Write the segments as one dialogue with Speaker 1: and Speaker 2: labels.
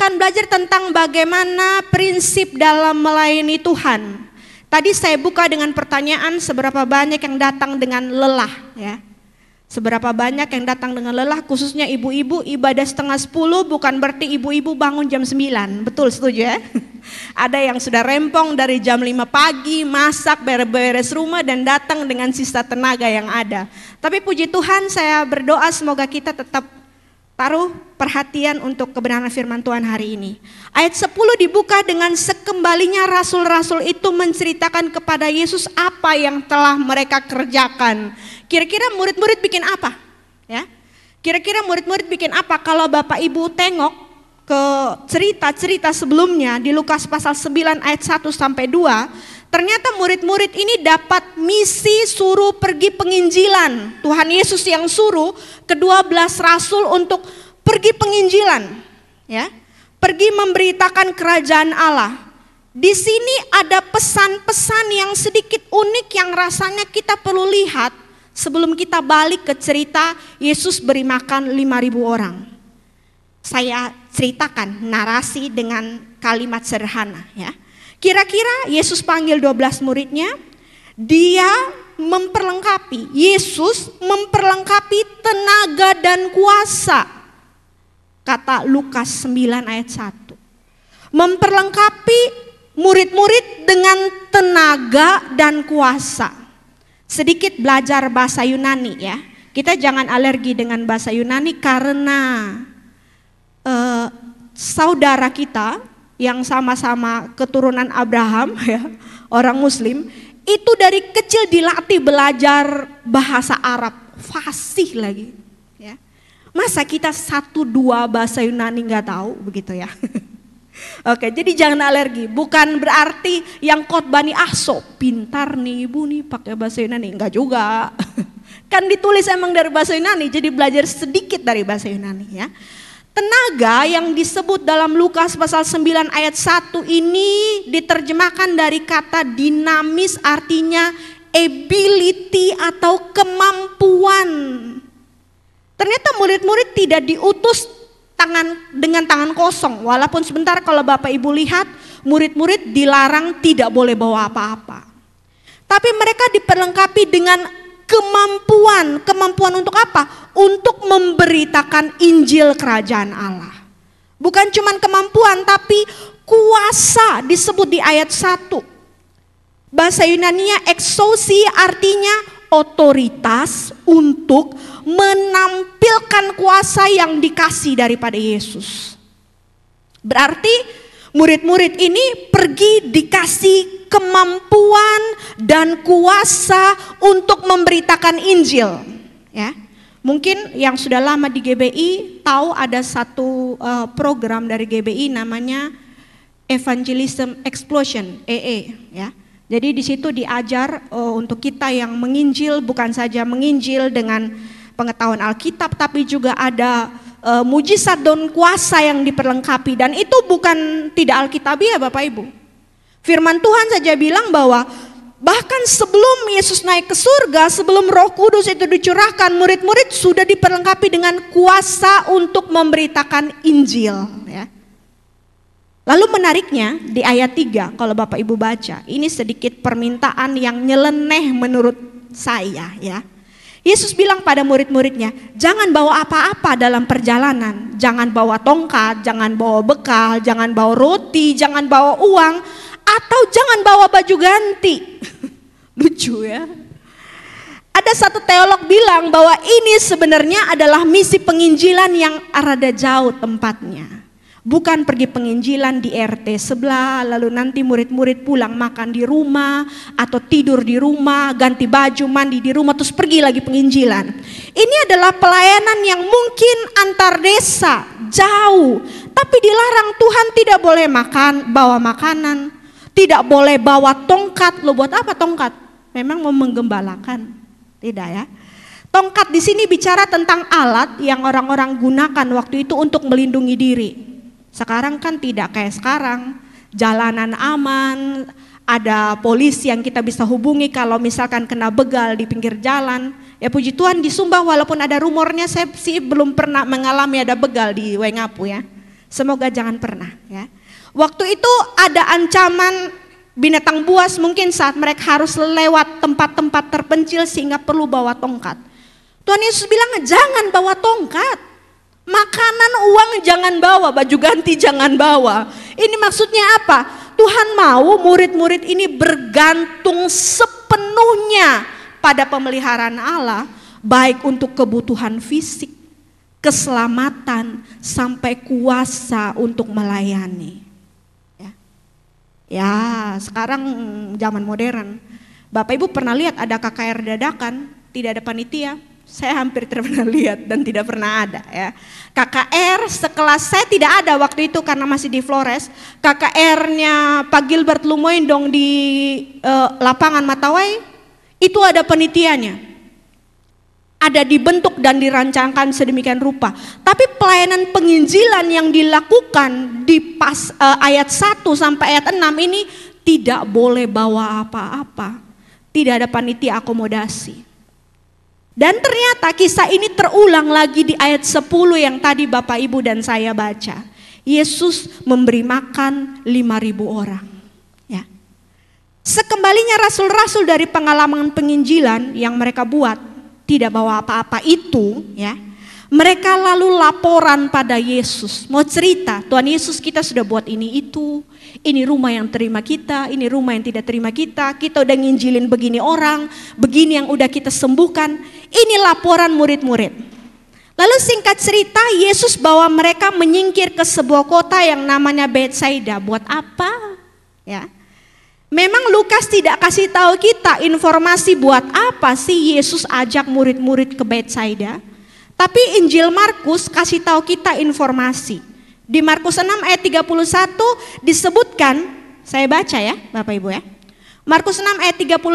Speaker 1: akan belajar tentang bagaimana prinsip dalam melayani Tuhan. Tadi saya buka dengan pertanyaan seberapa banyak yang datang dengan lelah ya. Seberapa banyak yang datang dengan lelah khususnya ibu-ibu ibadah setengah sepuluh bukan berarti ibu-ibu bangun jam 9. Betul setuju ya? Ada yang sudah rempong dari jam 5 pagi, masak, beres-beres rumah dan datang dengan sisa tenaga yang ada. Tapi puji Tuhan saya berdoa semoga kita tetap Taruh perhatian untuk kebenaran firman Tuhan hari ini. Ayat 10 dibuka dengan sekembalinya rasul-rasul itu menceritakan kepada Yesus apa yang telah mereka kerjakan. Kira-kira murid-murid bikin apa? Ya. Kira-kira murid-murid bikin apa kalau Bapak Ibu tengok ke cerita-cerita sebelumnya di Lukas pasal 9 ayat 1 sampai 2 Ternyata murid-murid ini dapat misi suruh pergi penginjilan. Tuhan Yesus yang suruh kedua belas rasul untuk pergi penginjilan. ya, Pergi memberitakan kerajaan Allah. Di sini ada pesan-pesan yang sedikit unik yang rasanya kita perlu lihat sebelum kita balik ke cerita Yesus beri makan 5000 orang. Saya ceritakan narasi dengan kalimat sederhana ya. Kira-kira Yesus panggil 12 muridnya, dia memperlengkapi, Yesus memperlengkapi tenaga dan kuasa. Kata Lukas 9 ayat 1. Memperlengkapi murid-murid dengan tenaga dan kuasa. Sedikit belajar bahasa Yunani ya. Kita jangan alergi dengan bahasa Yunani karena uh, saudara kita yang sama-sama keturunan Abraham ya, orang muslim, itu dari kecil dilatih belajar bahasa Arab, fasih lagi. Ya. Masa kita satu dua bahasa Yunani nggak tahu begitu ya. Oke, jadi jangan alergi. Bukan berarti yang khotbani ahso pintar nih ibu nih pakai bahasa Yunani, enggak juga. kan ditulis emang dari bahasa Yunani, jadi belajar sedikit dari bahasa Yunani ya. Tenaga yang disebut dalam Lukas pasal 9 ayat 1 ini diterjemahkan dari kata dinamis artinya ability atau kemampuan. Ternyata murid-murid tidak diutus tangan dengan tangan kosong. Walaupun sebentar kalau Bapak Ibu lihat murid-murid dilarang tidak boleh bawa apa-apa. Tapi mereka diperlengkapi dengan kemampuan. Kemampuan untuk apa? untuk memberitakan Injil kerajaan Allah. Bukan cuman kemampuan tapi kuasa disebut di ayat 1. Bahasa yunani eksosi artinya otoritas untuk menampilkan kuasa yang dikasih daripada Yesus. Berarti murid-murid ini pergi dikasih kemampuan dan kuasa untuk memberitakan Injil, ya. Mungkin yang sudah lama di GBI tahu ada satu uh, program dari GBI namanya Evangelism Explosion EE e, ya. Jadi di situ diajar uh, untuk kita yang menginjil bukan saja menginjil dengan pengetahuan Alkitab tapi juga ada uh, mujizat dan kuasa yang diperlengkapi dan itu bukan tidak Alkitabiah Bapak Ibu. Firman Tuhan saja bilang bahwa Bahkan sebelum Yesus naik ke surga, sebelum Roh Kudus itu dicurahkan, murid-murid sudah diperlengkapi dengan kuasa untuk memberitakan Injil. Ya. Lalu menariknya di ayat 3 kalau Bapak Ibu baca, ini sedikit permintaan yang nyeleneh menurut saya ya. Yesus bilang pada murid-muridnya, jangan bawa apa-apa dalam perjalanan. Jangan bawa tongkat, jangan bawa bekal, jangan bawa roti, jangan bawa uang, atau jangan bawa baju ganti. Lucu ya. Ada satu teolog bilang bahwa ini sebenarnya adalah misi penginjilan yang rada jauh tempatnya. Bukan pergi penginjilan di RT sebelah, lalu nanti murid-murid pulang makan di rumah, atau tidur di rumah, ganti baju, mandi di rumah, terus pergi lagi penginjilan. Ini adalah pelayanan yang mungkin antar desa, jauh, tapi dilarang Tuhan tidak boleh makan, bawa makanan, tidak boleh bawa tongkat. Lo buat apa tongkat? memang mau menggembalakan, tidak ya? Tongkat di sini bicara tentang alat yang orang-orang gunakan waktu itu untuk melindungi diri. Sekarang kan tidak kayak sekarang, jalanan aman, ada polisi yang kita bisa hubungi kalau misalkan kena begal di pinggir jalan. Ya puji Tuhan di Sumba walaupun ada rumornya saya sih belum pernah mengalami ada begal di Wengapu ya. Semoga jangan pernah ya. Waktu itu ada ancaman binatang buas mungkin saat mereka harus lewat tempat-tempat terpencil sehingga perlu bawa tongkat. Tuhan Yesus bilang jangan bawa tongkat. Makanan, uang jangan bawa, baju ganti jangan bawa. Ini maksudnya apa? Tuhan mau murid-murid ini bergantung sepenuhnya pada pemeliharaan Allah, baik untuk kebutuhan fisik, keselamatan, sampai kuasa untuk melayani. Ya, sekarang zaman modern. Bapak Ibu pernah lihat ada KKR dadakan, tidak ada panitia. Saya hampir tidak pernah lihat dan tidak pernah ada ya. KKR sekelas saya tidak ada waktu itu karena masih di Flores. KKR-nya Pak Gilbert Lumoindong di e, lapangan Matawai itu ada penitiannya ada dibentuk dan dirancangkan sedemikian rupa. Tapi pelayanan penginjilan yang dilakukan di pas eh, ayat 1 sampai ayat 6 ini tidak boleh bawa apa-apa. Tidak ada panitia akomodasi. Dan ternyata kisah ini terulang lagi di ayat 10 yang tadi Bapak Ibu dan saya baca. Yesus memberi makan 5000 orang. Ya. Sekembalinya rasul-rasul dari pengalaman penginjilan yang mereka buat tidak bawa apa-apa itu ya mereka lalu laporan pada Yesus, mau cerita, Tuhan Yesus kita sudah buat ini itu, ini rumah yang terima kita, ini rumah yang tidak terima kita, kita udah nginjilin begini orang, begini yang udah kita sembuhkan, ini laporan murid-murid. Lalu singkat cerita, Yesus bawa mereka menyingkir ke sebuah kota yang namanya Bethsaida, buat apa? Ya, Memang Lukas tidak kasih tahu kita informasi buat apa sih Yesus ajak murid-murid ke Betsaida. Tapi Injil Markus kasih tahu kita informasi. Di Markus 6 ayat 31 disebutkan, saya baca ya Bapak Ibu ya. Markus 6 ayat 31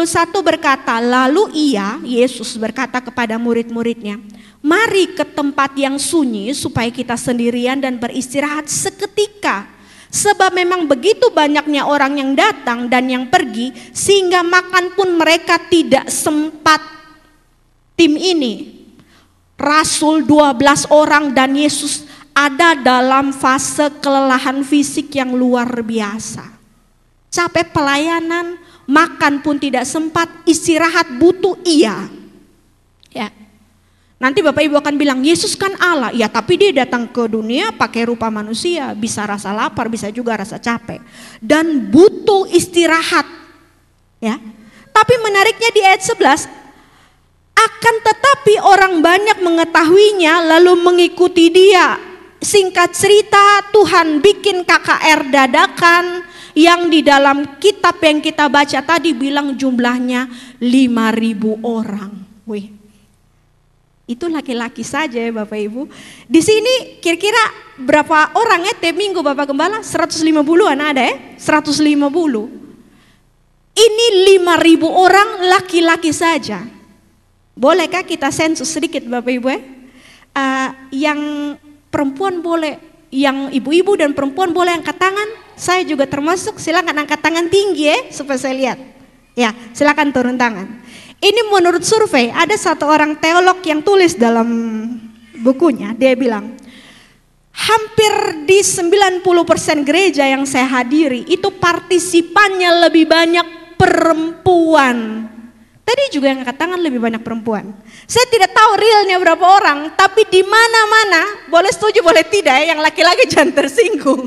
Speaker 1: berkata, lalu ia, Yesus berkata kepada murid-muridnya, mari ke tempat yang sunyi supaya kita sendirian dan beristirahat seketika Sebab memang begitu banyaknya orang yang datang dan yang pergi, sehingga makan pun mereka tidak sempat. Tim ini, Rasul 12 orang dan Yesus ada dalam fase kelelahan fisik yang luar biasa. Capek pelayanan, makan pun tidak sempat, istirahat butuh iya. Ya. Nanti Bapak Ibu akan bilang, Yesus kan Allah. Ya tapi dia datang ke dunia pakai rupa manusia. Bisa rasa lapar, bisa juga rasa capek. Dan butuh istirahat. ya. Tapi menariknya di ayat 11, akan tetapi orang banyak mengetahuinya lalu mengikuti dia. Singkat cerita Tuhan bikin KKR dadakan yang di dalam kitab yang kita baca tadi bilang jumlahnya 5000 orang. Wih, itu laki-laki saja ya Bapak Ibu. Di sini kira-kira berapa orang ya tiap minggu Bapak Gembala? 150-an ada ya? 150. Ini 5000 orang laki-laki saja. Bolehkah kita sensus sedikit Bapak Ibu ya? Uh, yang perempuan boleh, yang ibu-ibu dan perempuan boleh angkat tangan. Saya juga termasuk, silakan angkat tangan tinggi ya supaya saya lihat. Ya, silakan turun tangan. Ini menurut survei, ada satu orang teolog yang tulis dalam bukunya, dia bilang, hampir di 90% gereja yang saya hadiri itu partisipannya lebih banyak perempuan. Tadi juga yang angkat tangan lebih banyak perempuan. Saya tidak tahu realnya berapa orang, tapi di mana-mana, boleh setuju boleh tidak ya, yang laki-laki jangan tersinggung.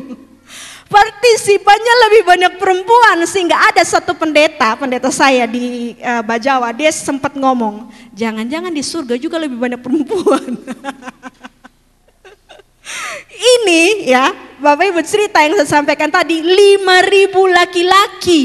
Speaker 1: Partisipannya lebih banyak perempuan sehingga ada satu pendeta, pendeta saya di uh, Bajawa, dia sempat ngomong, jangan-jangan di surga juga lebih banyak perempuan. Ini ya, Bapak Ibu cerita yang saya sampaikan tadi, 5000 laki-laki.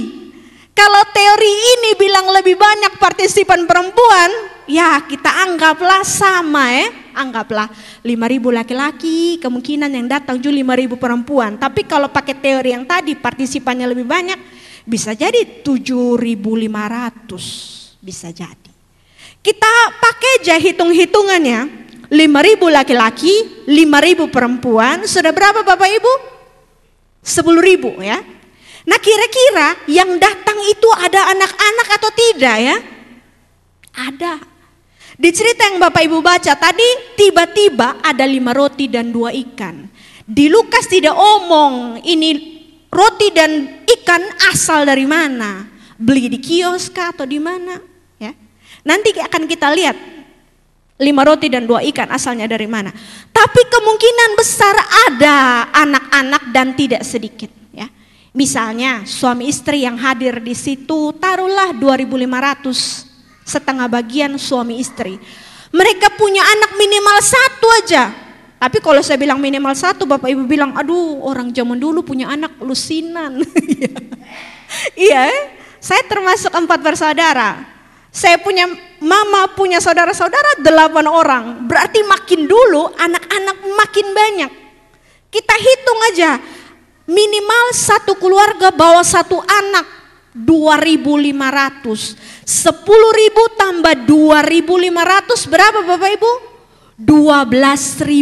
Speaker 1: Kalau teori ini bilang lebih banyak partisipan perempuan, ya kita anggaplah sama ya anggaplah 5000 laki-laki, kemungkinan yang datang juga 5000 perempuan. Tapi kalau pakai teori yang tadi partisipannya lebih banyak, bisa jadi 7500, bisa jadi. Kita pakai aja hitung-hitungannya. 5000 laki-laki, 5000 perempuan, sudah berapa Bapak Ibu? 10.000 ya. Nah kira-kira yang datang itu ada anak-anak atau tidak ya? Ada. Di cerita yang Bapak Ibu baca tadi, tiba-tiba ada lima roti dan dua ikan. Di Lukas tidak omong ini roti dan ikan asal dari mana. Beli di kios kah atau di mana. Ya. Nanti akan kita lihat lima roti dan dua ikan asalnya dari mana. Tapi kemungkinan besar ada anak-anak dan tidak sedikit. Ya. Misalnya suami istri yang hadir di situ taruhlah 2500 setengah bagian suami istri. Mereka punya anak minimal satu aja. Tapi kalau saya bilang minimal satu, Bapak Ibu bilang, aduh orang zaman dulu punya anak lusinan. iya, eh? saya termasuk empat bersaudara. Saya punya mama, punya saudara-saudara delapan orang. Berarti makin dulu anak-anak makin banyak. Kita hitung aja, minimal satu keluarga bawa satu anak 2500 10 ribu tambah 2.500 berapa Bapak Ibu? 12.500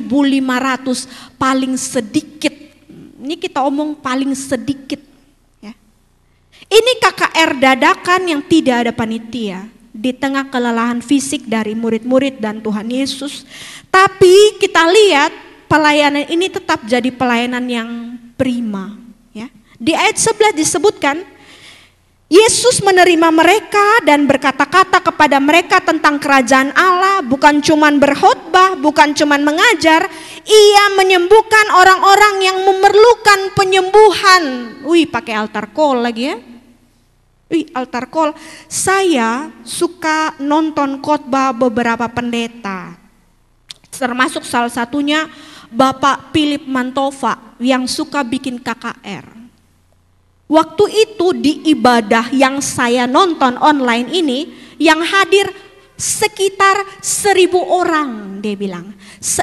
Speaker 1: paling sedikit. Ini kita omong paling sedikit. Ya. Ini KKR dadakan yang tidak ada panitia. Di tengah kelelahan fisik dari murid-murid dan Tuhan Yesus. Tapi kita lihat pelayanan ini tetap jadi pelayanan yang prima. Ya. Di ayat sebelah disebutkan, Yesus menerima mereka dan berkata-kata kepada mereka tentang kerajaan Allah, bukan cuman berkhotbah, bukan cuman mengajar, ia menyembuhkan orang-orang yang memerlukan penyembuhan. Wih, pakai altar call lagi ya. Wih, altar call. Saya suka nonton khotbah beberapa pendeta. Termasuk salah satunya Bapak Philip Mantova yang suka bikin KKR. Waktu itu di ibadah yang saya nonton online ini yang hadir sekitar seribu orang dia bilang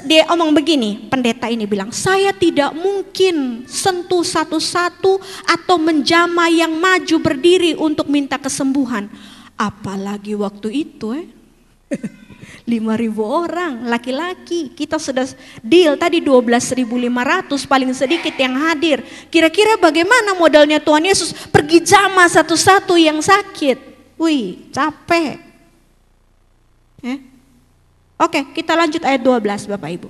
Speaker 1: dia omong begini pendeta ini bilang saya tidak mungkin sentuh satu-satu atau menjama yang maju berdiri untuk minta kesembuhan apalagi waktu itu eh 5.000 orang, laki-laki. Kita sudah deal tadi 12.500 paling sedikit yang hadir. Kira-kira bagaimana modalnya Tuhan Yesus pergi jama satu-satu yang sakit. Wih, capek. Eh? Oke, kita lanjut ayat 12 Bapak Ibu.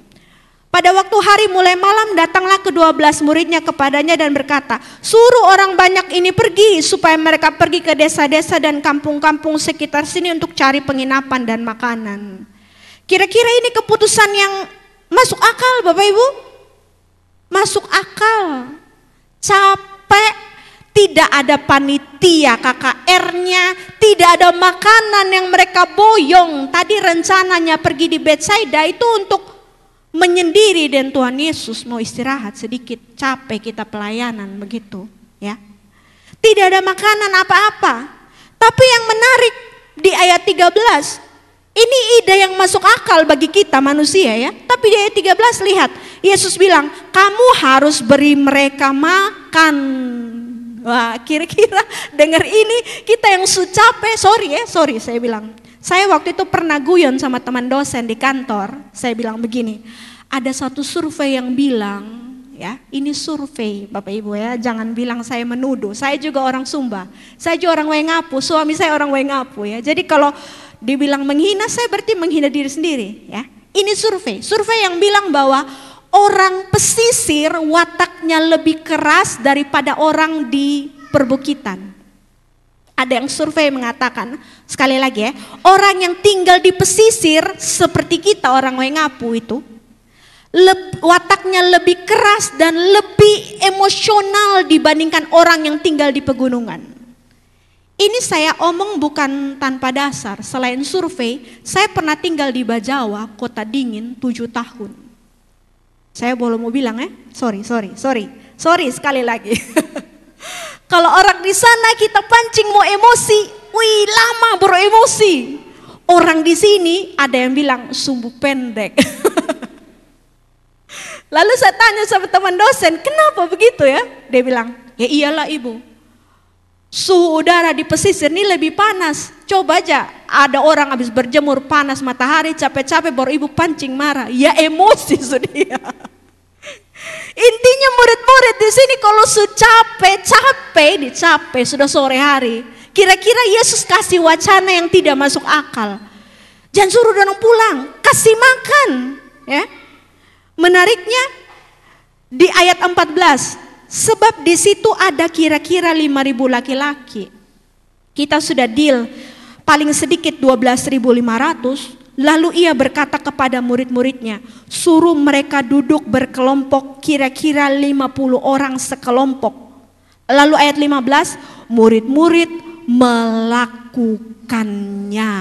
Speaker 1: Pada waktu hari mulai malam datanglah kedua belas muridnya kepadanya dan berkata, suruh orang banyak ini pergi supaya mereka pergi ke desa-desa dan kampung-kampung sekitar sini untuk cari penginapan dan makanan. Kira-kira ini keputusan yang masuk akal Bapak Ibu? Masuk akal, capek, tidak ada panitia KKR-nya, tidak ada makanan yang mereka boyong. Tadi rencananya pergi di Betsaida itu untuk menyendiri dan Tuhan Yesus mau istirahat sedikit, capek kita pelayanan begitu, ya. Tidak ada makanan apa-apa. Tapi yang menarik di ayat 13, ini ide yang masuk akal bagi kita manusia ya. Tapi di ayat 13 lihat, Yesus bilang, "Kamu harus beri mereka makan." Wah, kira-kira dengar ini kita yang su sorry ya, sorry saya bilang saya waktu itu pernah guyon sama teman dosen di kantor, saya bilang begini, ada satu survei yang bilang, ya ini survei Bapak Ibu ya, jangan bilang saya menuduh, saya juga orang Sumba, saya juga orang Wengapu, suami saya orang Wengapu ya. Jadi kalau dibilang menghina, saya berarti menghina diri sendiri ya. Ini survei, survei yang bilang bahwa orang pesisir wataknya lebih keras daripada orang di perbukitan ada yang survei mengatakan, sekali lagi ya, orang yang tinggal di pesisir seperti kita orang yang ngapu itu, leb, wataknya lebih keras dan lebih emosional dibandingkan orang yang tinggal di pegunungan. Ini saya omong bukan tanpa dasar, selain survei, saya pernah tinggal di Bajawa, kota dingin, tujuh tahun. Saya belum mau bilang ya, sorry, sorry, sorry, sorry sekali lagi. Kalau orang di sana kita pancing mau emosi, wih lama emosi. Orang di sini ada yang bilang sumbu pendek. Lalu saya tanya sama teman dosen, kenapa begitu ya? Dia bilang, ya iyalah ibu. Suhu udara di pesisir ini lebih panas. Coba aja, ada orang habis berjemur panas matahari capek-capek baru ibu pancing marah. Ya emosi sudah. Intinya murid-murid di sini kalau sudah capek, capek, dicapek sudah sore hari. Kira-kira Yesus kasih wacana yang tidak masuk akal. Jangan suruh dorong pulang, kasih makan. Ya. Menariknya di ayat 14, Sebab di situ ada kira-kira 5.000 laki-laki. Kita sudah deal paling sedikit 12.500. Lalu ia berkata kepada murid-muridnya, suruh mereka duduk berkelompok kira-kira 50 orang sekelompok. Lalu ayat 15, murid-murid melakukannya.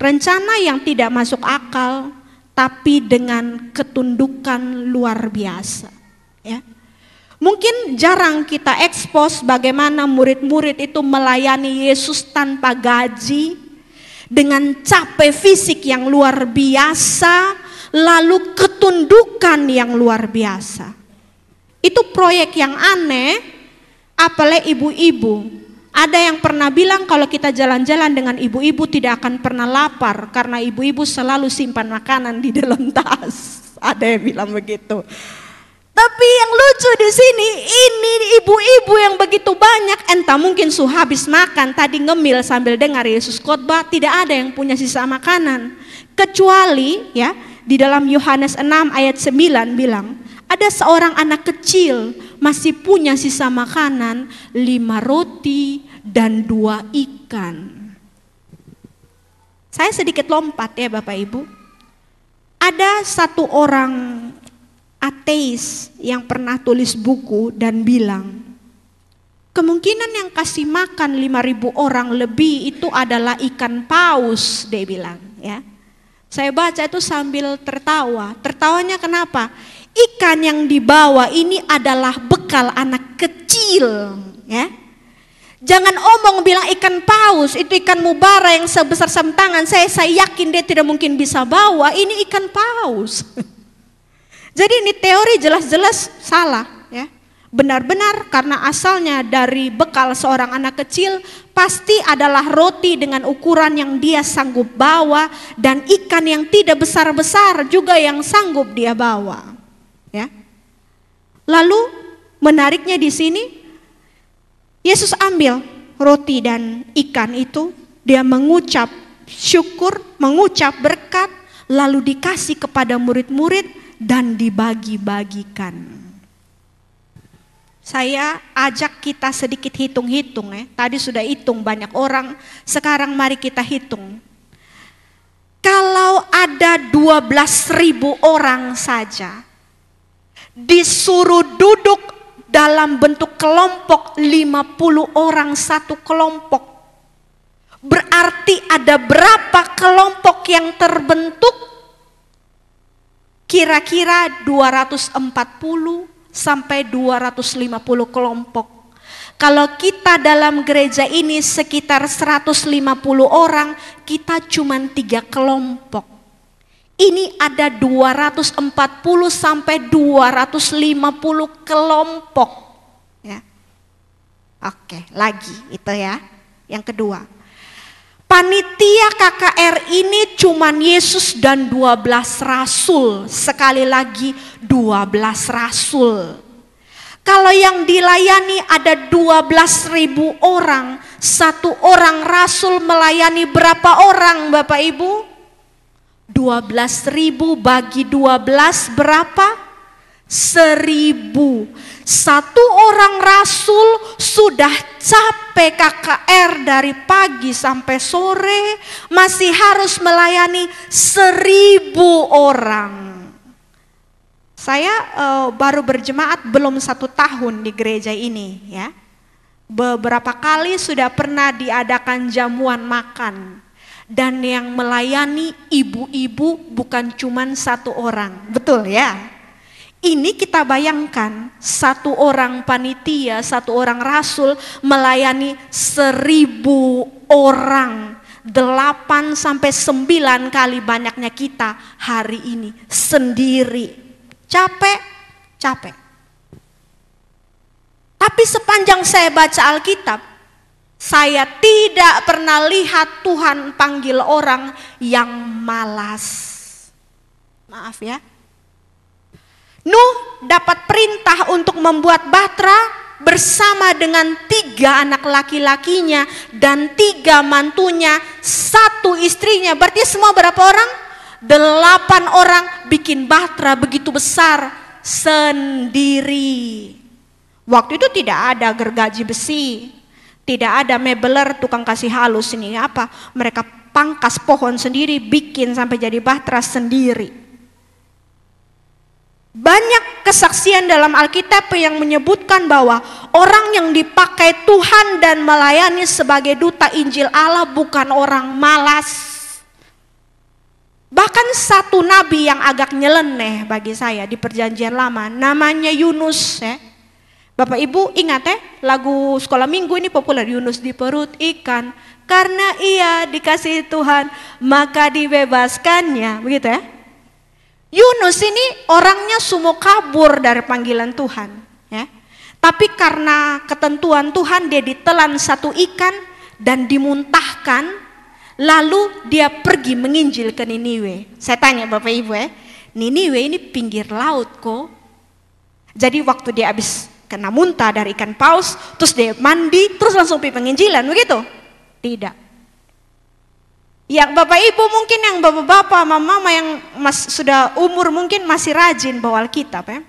Speaker 1: Rencana yang tidak masuk akal, tapi dengan ketundukan luar biasa. Ya. Mungkin jarang kita ekspos bagaimana murid-murid itu melayani Yesus tanpa gaji, dengan capek fisik yang luar biasa, lalu ketundukan yang luar biasa. Itu proyek yang aneh, apalagi ibu-ibu. Ada yang pernah bilang kalau kita jalan-jalan dengan ibu-ibu tidak akan pernah lapar karena ibu-ibu selalu simpan makanan di dalam tas. Ada yang bilang begitu. Tapi yang lucu di sini, ini ibu-ibu yang begitu banyak, entah mungkin su habis makan, tadi ngemil sambil dengar Yesus khotbah, tidak ada yang punya sisa makanan. Kecuali ya, di dalam Yohanes 6 ayat 9 bilang, ada seorang anak kecil masih punya sisa makanan, lima roti dan dua ikan. Saya sedikit lompat ya Bapak Ibu. Ada satu orang ateis yang pernah tulis buku dan bilang, kemungkinan yang kasih makan 5000 orang lebih itu adalah ikan paus, dia bilang, ya. Saya baca itu sambil tertawa. Tertawanya kenapa? Ikan yang dibawa ini adalah bekal anak kecil, ya. Jangan omong bilang ikan paus, itu ikan mubara yang sebesar sem saya, saya yakin dia tidak mungkin bisa bawa, ini ikan paus. Jadi ini teori jelas-jelas salah ya. Benar-benar karena asalnya dari bekal seorang anak kecil pasti adalah roti dengan ukuran yang dia sanggup bawa dan ikan yang tidak besar-besar juga yang sanggup dia bawa. Ya. Lalu menariknya di sini Yesus ambil roti dan ikan itu, dia mengucap syukur, mengucap berkat, lalu dikasih kepada murid-murid dan dibagi-bagikan. Saya ajak kita sedikit hitung-hitung ya. Tadi sudah hitung banyak orang, sekarang mari kita hitung. Kalau ada 12.000 orang saja disuruh duduk dalam bentuk kelompok 50 orang satu kelompok. Berarti ada berapa kelompok yang terbentuk kira-kira 240 sampai 250 kelompok. Kalau kita dalam gereja ini sekitar 150 orang, kita cuma tiga kelompok. Ini ada 240 sampai 250 kelompok. Ya. Oke, lagi itu ya. Yang kedua. Panitia KKR ini cuman Yesus dan 12 rasul. Sekali lagi 12 rasul. Kalau yang dilayani ada 12 ribu orang, satu orang rasul melayani berapa orang Bapak Ibu? 12 ribu bagi 12 berapa? seribu. Satu orang rasul sudah capek KKR dari pagi sampai sore masih harus melayani seribu orang. Saya uh, baru berjemaat belum satu tahun di gereja ini ya. Beberapa kali sudah pernah diadakan jamuan makan dan yang melayani ibu-ibu bukan cuman satu orang, betul ya? Ini kita bayangkan satu orang panitia, satu orang rasul melayani seribu orang. Delapan sampai sembilan kali banyaknya kita hari ini sendiri. Capek, capek. Tapi sepanjang saya baca Alkitab, saya tidak pernah lihat Tuhan panggil orang yang malas. Maaf ya, Nuh dapat perintah untuk membuat bahtera bersama dengan tiga anak laki-lakinya dan tiga mantunya, satu istrinya. Berarti semua berapa orang? Delapan orang bikin bahtera begitu besar sendiri. Waktu itu tidak ada gergaji besi, tidak ada mebeler tukang kasih halus ini apa? Mereka pangkas pohon sendiri, bikin sampai jadi bahtera sendiri. Banyak kesaksian dalam Alkitab yang menyebutkan bahwa orang yang dipakai Tuhan dan melayani sebagai duta Injil Allah bukan orang malas. Bahkan satu nabi yang agak nyeleneh bagi saya di perjanjian lama, namanya Yunus ya. Bapak Ibu ingat ya, lagu sekolah minggu ini populer, Yunus di perut ikan, karena ia dikasih Tuhan maka dibebaskannya, begitu ya. Yunus ini orangnya sumo kabur dari panggilan Tuhan, ya. Tapi karena ketentuan Tuhan dia ditelan satu ikan dan dimuntahkan, lalu dia pergi menginjil ke Niniwe. Saya tanya Bapak Ibu ya, Niniwe ini pinggir laut kok. Jadi waktu dia habis kena muntah dari ikan paus, terus dia mandi, terus langsung pergi penginjilan begitu? Tidak. Yang Bapak Ibu mungkin yang Bapak-bapak, Mama-mama yang mas, sudah umur mungkin masih rajin bawa Alkitab ya.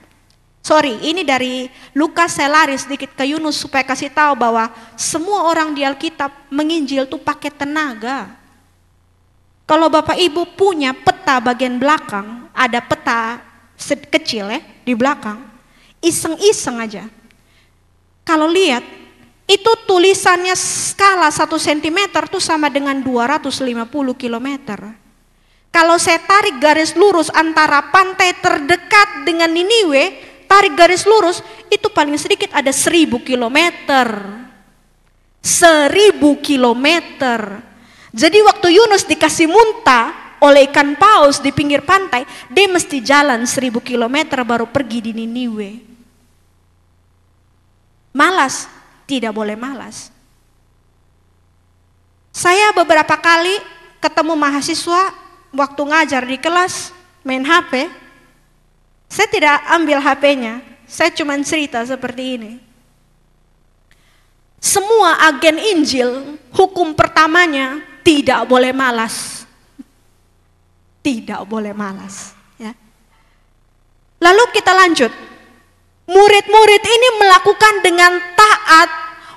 Speaker 1: Sorry, ini dari Lukas saya lari sedikit ke Yunus supaya kasih tahu bahwa semua orang di Alkitab menginjil tuh pakai tenaga. Kalau Bapak Ibu punya peta bagian belakang, ada peta kecil ya di belakang, iseng-iseng aja. Kalau lihat itu tulisannya skala 1 cm itu sama dengan 250 km. Kalau saya tarik garis lurus antara pantai terdekat dengan Niniwe, tarik garis lurus itu paling sedikit ada 1000 km. 1000 km. Jadi waktu Yunus dikasih muntah oleh ikan paus di pinggir pantai, dia mesti jalan 1000 km baru pergi di Niniwe. Malas, tidak boleh malas. Saya beberapa kali ketemu mahasiswa waktu ngajar di kelas main HP, saya tidak ambil HP-nya, saya cuma cerita seperti ini. Semua agen Injil, hukum pertamanya tidak boleh malas. Tidak boleh malas. Ya. Lalu kita lanjut. Murid-murid ini melakukan dengan taat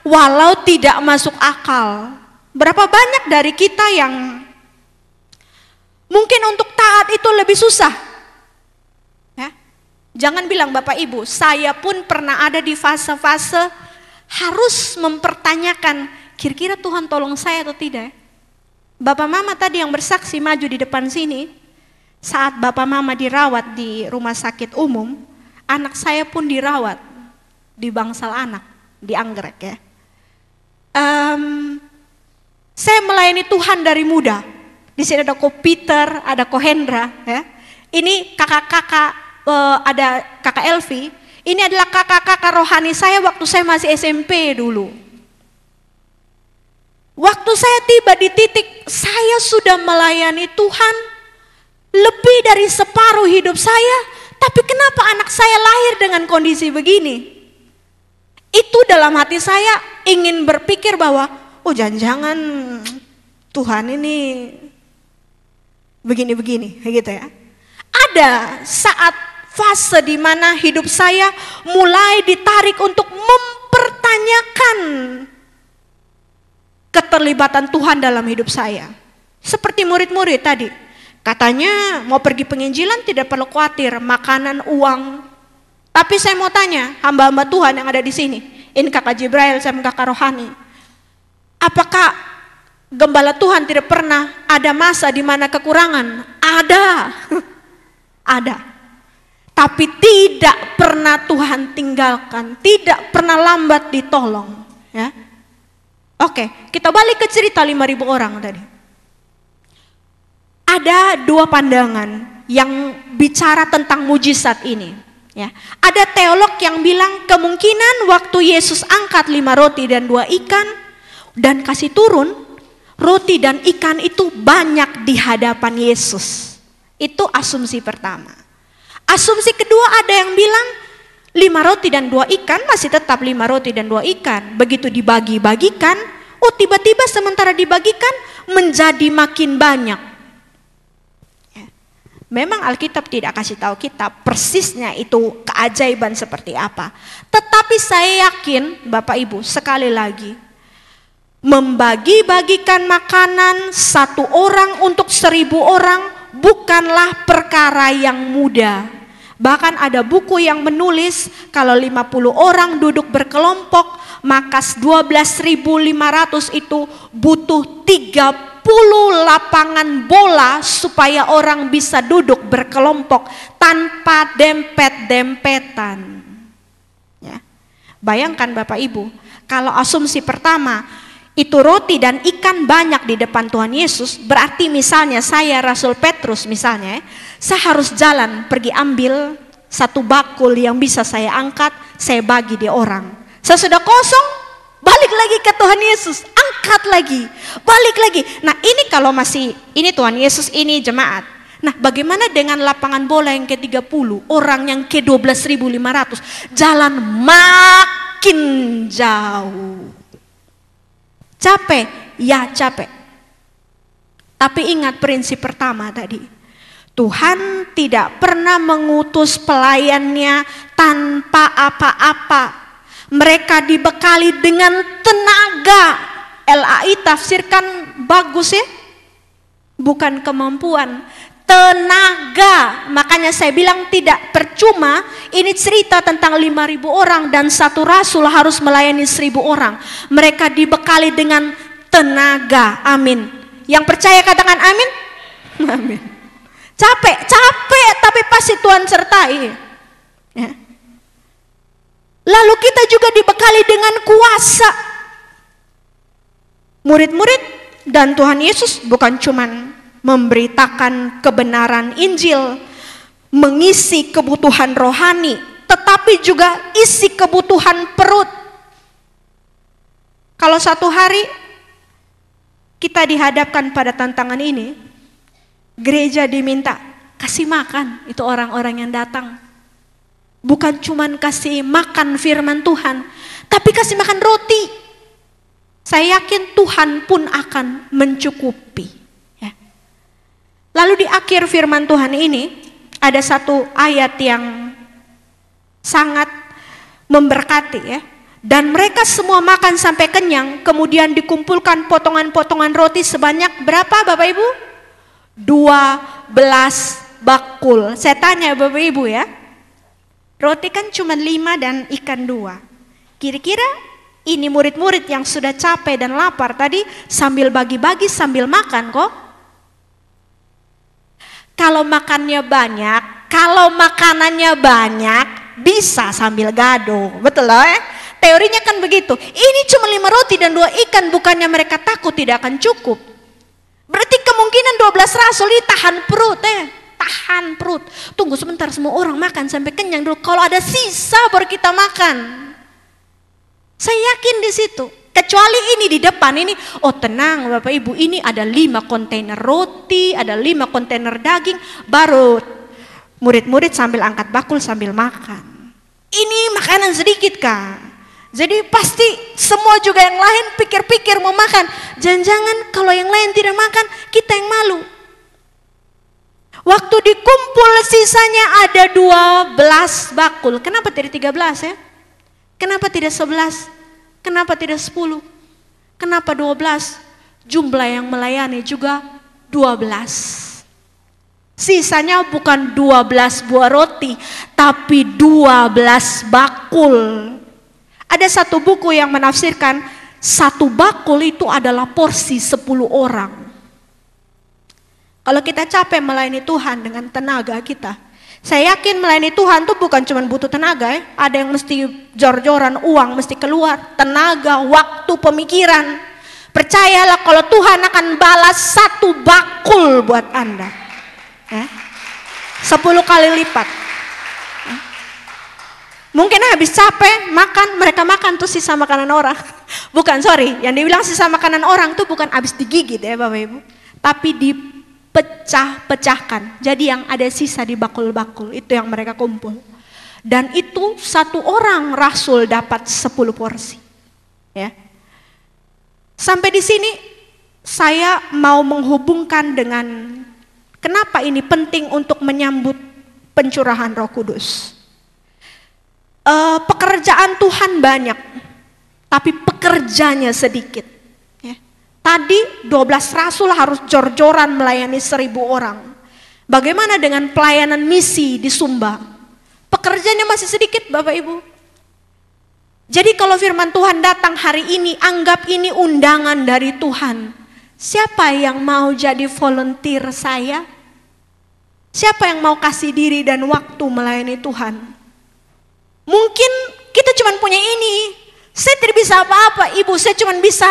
Speaker 1: walau tidak masuk akal. Berapa banyak dari kita yang mungkin untuk taat itu lebih susah. Ya. Jangan bilang Bapak Ibu, saya pun pernah ada di fase-fase harus mempertanyakan kira-kira Tuhan tolong saya atau tidak. Bapak Mama tadi yang bersaksi maju di depan sini, saat Bapak Mama dirawat di rumah sakit umum, anak saya pun dirawat di bangsal anak, di anggrek ya um, saya melayani Tuhan dari muda. Di sini ada Ko Peter, ada Ko Hendra. Ya. Ini kakak-kakak, uh, ada kakak Elvi. Ini adalah kakak-kakak rohani saya waktu saya masih SMP dulu. Waktu saya tiba di titik saya sudah melayani Tuhan lebih dari separuh hidup saya, tapi kenapa anak saya lahir dengan kondisi begini? Itu dalam hati saya ingin berpikir bahwa oh jangan-jangan Tuhan ini begini-begini gitu ya. Ada saat fase di mana hidup saya mulai ditarik untuk mempertanyakan keterlibatan Tuhan dalam hidup saya. Seperti murid-murid tadi, katanya mau pergi penginjilan tidak perlu khawatir makanan uang. Tapi saya mau tanya hamba-hamba Tuhan yang ada di sini, ini kakak Jibril sama kakak rohani apakah gembala Tuhan tidak pernah ada masa di mana kekurangan ada ada tapi tidak pernah Tuhan tinggalkan tidak pernah lambat ditolong ya Oke, kita balik ke cerita 5000 orang tadi. Ada dua pandangan yang bicara tentang mujizat ini. Ya. Ada teolog yang bilang kemungkinan waktu Yesus angkat lima roti dan dua ikan dan kasih turun, roti dan ikan itu banyak di hadapan Yesus. Itu asumsi pertama. Asumsi kedua ada yang bilang lima roti dan dua ikan masih tetap lima roti dan dua ikan. Begitu dibagi-bagikan, oh tiba-tiba sementara dibagikan menjadi makin banyak. Memang Alkitab tidak kasih tahu kita persisnya itu keajaiban seperti apa. Tetapi saya yakin Bapak Ibu sekali lagi membagi-bagikan makanan satu orang untuk seribu orang bukanlah perkara yang mudah. Bahkan ada buku yang menulis kalau 50 orang duduk berkelompok maka 12.500 itu butuh 30 lapangan bola supaya orang bisa duduk berkelompok tanpa dempet-dempetan. Ya. Bayangkan Bapak Ibu, kalau asumsi pertama itu roti dan ikan banyak di depan Tuhan Yesus, berarti misalnya saya Rasul Petrus misalnya, ya, saya harus jalan pergi ambil satu bakul yang bisa saya angkat, saya bagi di orang. Saya sudah kosong, Balik lagi ke Tuhan Yesus, angkat lagi, balik lagi. Nah ini kalau masih, ini Tuhan Yesus, ini jemaat. Nah bagaimana dengan lapangan bola yang ke-30, orang yang ke-12.500, jalan makin jauh. Capek? Ya capek. Tapi ingat prinsip pertama tadi. Tuhan tidak pernah mengutus pelayannya tanpa apa-apa mereka dibekali dengan tenaga. LAI tafsirkan bagus ya. Bukan kemampuan, tenaga. Makanya saya bilang tidak percuma ini cerita tentang lima ribu orang dan satu rasul harus melayani seribu orang. Mereka dibekali dengan tenaga. Amin. Yang percaya katakan amin. Amin. Capek, capek tapi pasti Tuhan sertai. Ya. Lalu kita juga dibekali dengan kuasa. Murid-murid dan Tuhan Yesus bukan cuman memberitakan kebenaran Injil, mengisi kebutuhan rohani, tetapi juga isi kebutuhan perut. Kalau satu hari kita dihadapkan pada tantangan ini, gereja diminta kasih makan itu orang-orang yang datang. Bukan cuma kasih makan firman Tuhan, tapi kasih makan roti. Saya yakin Tuhan pun akan mencukupi. Ya. Lalu di akhir firman Tuhan ini ada satu ayat yang sangat memberkati ya. Dan mereka semua makan sampai kenyang, kemudian dikumpulkan potongan-potongan roti sebanyak berapa Bapak Ibu? 12 bakul. Saya tanya Bapak Ibu ya, Roti kan cuma lima dan ikan dua. Kira-kira ini murid-murid yang sudah capek dan lapar tadi sambil bagi-bagi sambil makan kok. Kalau makannya banyak, kalau makanannya banyak, bisa sambil gado, betul loh ya? Teorinya kan begitu. Ini cuma lima roti dan dua ikan, bukannya mereka takut tidak akan cukup. Berarti kemungkinan 12 rasul tahan perut ya tahan perut. Tunggu sebentar semua orang makan sampai kenyang dulu. Kalau ada sisa baru kita makan. Saya yakin di situ. Kecuali ini di depan ini, oh tenang Bapak Ibu, ini ada lima kontainer roti, ada lima kontainer daging, baru murid-murid sambil angkat bakul sambil makan. Ini makanan sedikit kak, jadi pasti semua juga yang lain pikir-pikir mau makan. Jangan-jangan kalau yang lain tidak makan, kita yang malu. Waktu dikumpul sisanya ada 12 bakul. Kenapa tidak 13 ya? Kenapa tidak 11? Kenapa tidak 10? Kenapa 12? Jumlah yang melayani juga 12. Sisanya bukan 12 buah roti, tapi 12 bakul. Ada satu buku yang menafsirkan satu bakul itu adalah porsi 10 orang. Kalau kita capek melayani Tuhan dengan tenaga kita, saya yakin melayani Tuhan tuh bukan cuma butuh tenaga ya. Ada yang mesti jor-joran uang, mesti keluar. Tenaga, waktu, pemikiran. Percayalah kalau Tuhan akan balas satu bakul buat Anda. Eh? Sepuluh kali lipat. Ya? Mungkin habis capek, makan, mereka makan tuh sisa makanan orang. Bukan, sorry, yang dibilang sisa makanan orang tuh bukan habis digigit ya Bapak Ibu. Tapi di pecah-pecahkan. Jadi yang ada sisa di bakul-bakul itu yang mereka kumpul. Dan itu satu orang rasul dapat 10 porsi. Ya. Sampai di sini saya mau menghubungkan dengan kenapa ini penting untuk menyambut pencurahan Roh Kudus. E, pekerjaan Tuhan banyak, tapi pekerjanya sedikit Tadi 12 rasul harus jor-joran melayani seribu orang. Bagaimana dengan pelayanan misi di Sumba? Pekerjaannya masih sedikit Bapak Ibu. Jadi kalau firman Tuhan datang hari ini, anggap ini undangan dari Tuhan. Siapa yang mau jadi volunteer saya? Siapa yang mau kasih diri dan waktu melayani Tuhan? Mungkin kita cuma punya ini. Saya tidak bisa apa-apa, Ibu. Saya cuma bisa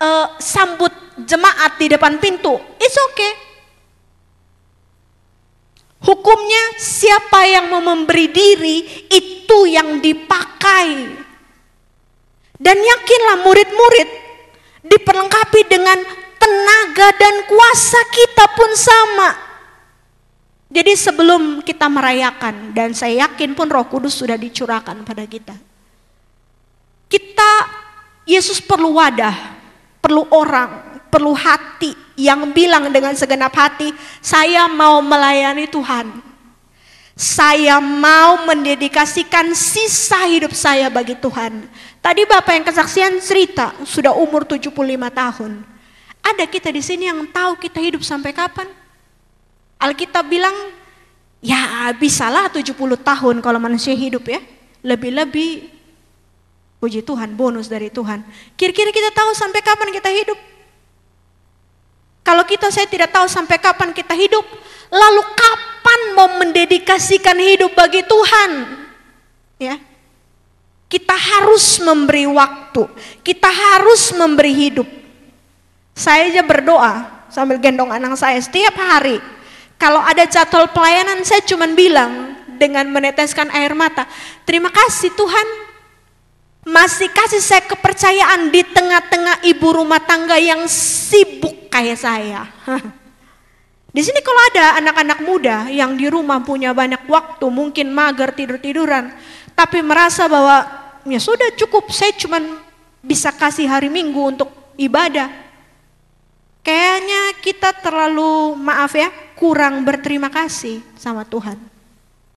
Speaker 1: uh, sambut jemaat di depan pintu, it's okay. Hukumnya siapa yang mau memberi diri itu yang dipakai. Dan yakinlah murid-murid diperlengkapi dengan tenaga dan kuasa kita pun sama. Jadi sebelum kita merayakan dan saya yakin pun Roh Kudus sudah dicurahkan pada kita. Kita Yesus perlu wadah perlu orang, perlu hati yang bilang dengan segenap hati, saya mau melayani Tuhan. Saya mau mendedikasikan sisa hidup saya bagi Tuhan. Tadi Bapak yang kesaksian cerita, sudah umur 75 tahun. Ada kita di sini yang tahu kita hidup sampai kapan? Alkitab bilang, ya bisalah 70 tahun kalau manusia hidup ya. Lebih-lebih Puji Tuhan, bonus dari Tuhan. Kira-kira kita tahu sampai kapan kita hidup? Kalau kita saya tidak tahu sampai kapan kita hidup, lalu kapan mau mendedikasikan hidup bagi Tuhan? Ya. Kita harus memberi waktu, kita harus memberi hidup. Saya aja berdoa sambil gendong anak saya setiap hari. Kalau ada jadwal pelayanan saya cuma bilang dengan meneteskan air mata, "Terima kasih Tuhan, masih kasih saya kepercayaan di tengah-tengah ibu rumah tangga yang sibuk kayak saya. Di sini kalau ada anak-anak muda yang di rumah punya banyak waktu, mungkin mager tidur-tiduran, tapi merasa bahwa ya sudah cukup, saya cuma bisa kasih hari Minggu untuk ibadah. Kayaknya kita terlalu maaf ya, kurang berterima kasih sama Tuhan.